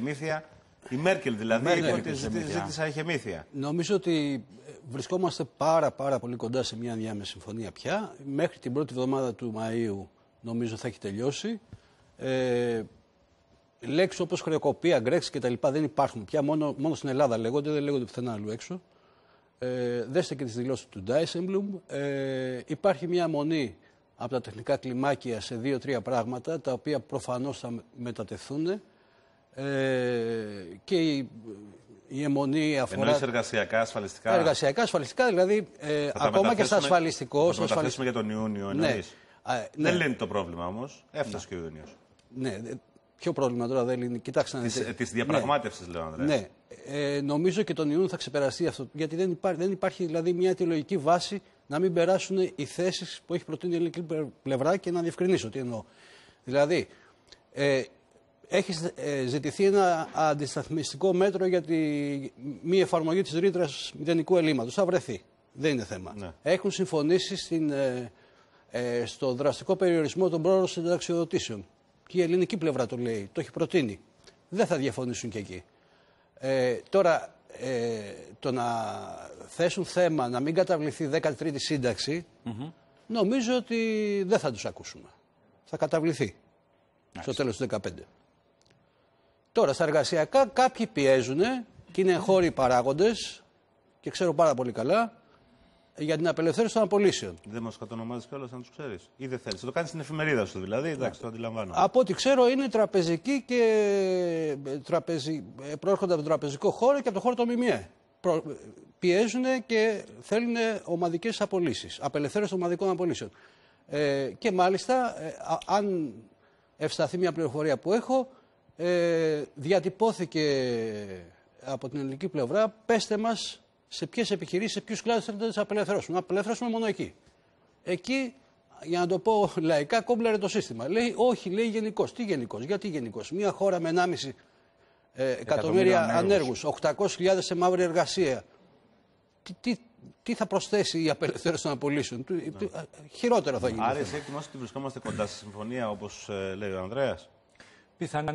μύθια, η Μέρκελ δηλαδή, η Μέρκελ ζήτησα είχε μύθια. Νομίζω ότι ε, βρισκόμαστε πάρα πάρα πολύ κοντά σε μια διάμεση συμφωνία πια. Μέχρι την πρώτη εβδομάδα του Μαΐου νομίζω θα έχει τελειώσει. Ε, λέξεις όπως χρεοκοπία, γκρέξ και τα λοιπά δεν υπάρχουν πια. Μόνο, μόνο στην Ελλάδα λέγονται, δεν λέγονται πουθενά άλλου έξω. Ε, δέστε και τις δηλώσεις του Ντάισεμπλουμ. Ε, υπάρχει μια μονή από τα τεχνικά κλιμάκια σε δύο-τρία πράγματα, τα οποία προφανώς θα μετατεθούν. Ε, και η, η αιμονή αφορά. εργασιακά, ασφαλιστικά. Εργασιακά, ασφαλιστικά, δηλαδή ε, ακόμα και στα ασφαλιστικός. Θα τα για τον Ιούνιο, ναι. Ε, ναι. Δεν λύνει το πρόβλημα όμως. Έφτασε ναι. και ο Ιούνιος. Ναι, Ποιο πρόβλημα τώρα δεν λύνει Κοιτάξτε να δείτε. Της ναι. διαπραγμάτευσης, λέω, Ανδρέας. Ναι. Ε, νομίζω και τον Ιούνιο θα ξεπεραστεί αυτό. Γιατί δεν υπάρχει, δεν υπάρχει δηλαδή μια αιτιολογική βάση να μην περάσουν οι θέσεις που έχει προτείνει η ελληνική πλευρά και να διευκρινίσω τι εννοώ. Δηλαδή, ε, έχει ε, ζητηθεί ένα αντισταθμιστικό μέτρο για τη μη εφαρμογή της ρήτρας μηδενικού ελλείμματος. Θα βρεθεί. Δεν είναι θέμα. Ναι. Έχουν συμφωνήσει στην, ε, ε, στο δραστικό περιορισμό των πρόωρων συνταξιοδοτήσεων. Και η ελληνική πλευρά το λέει, το έχει προτείνει. Δεν θα διαφωνήσουν και εκεί. Ε, τώρα, το να θέσουν θέμα να μην καταβληθεί 13η σύνταξη, νομίζω ότι δεν θα τους ακούσουμε. Θα καταβληθεί στο τέλος του 2015. Τώρα, στα εργασιακά κάποιοι πιέζουν και είναι χώροι παράγοντες και ξέρω πάρα πολύ καλά για την απελευθέρωση των απολύσεων. Δεν μας κατονομάζεις κιόλας να τους ξέρεις. Ή δεν θέλεις. Το κάνεις στην εφημερίδα σου δηλαδή. Ναι. Εντάξει, το αντιλαμβάνω. Από ό,τι ξέρω είναι τραπεζική και ε, τραπεζι... Ε, προέρχονται από τον τραπεζικό χώρο και από τον χώρο των ΜΜΕ. Προ... Ε, πιέζουν και θέλουν ομαδικές απολύσεις. Απελευθέρωση των ομαδικών απολύσεων. Ε, και μάλιστα, αν ευσταθεί μια πληροφορία που έχω, ε, διατυπώθηκε από την ελληνική πλευρά, πέστε μας σε ποιες επιχειρήσεις σε ποιους κλάδους θέλετε να τις απελευθερώσουμε. απελευθερώσουμε μόνο εκεί. Εκεί, για να το πω λαϊκά, κόμπλερε το σύστημα. Λέει, όχι, λέει γενικώς. Τι γενικώς, γιατί γενικώς. Μια χώρα με 1,5 ε, εκατομμύρια ανέργους, 800.000 σε μαύρη εργασία. Τι, τι, θα προσθέσει η απελευθέρωση των απολύσεων. Ναι. Χειρότερα θα γίνει. Άρα, εσύ ότι βρισκόμαστε κοντά στη συμφωνία, όπως ε, λέει ο Ανδρέας. Πιθανά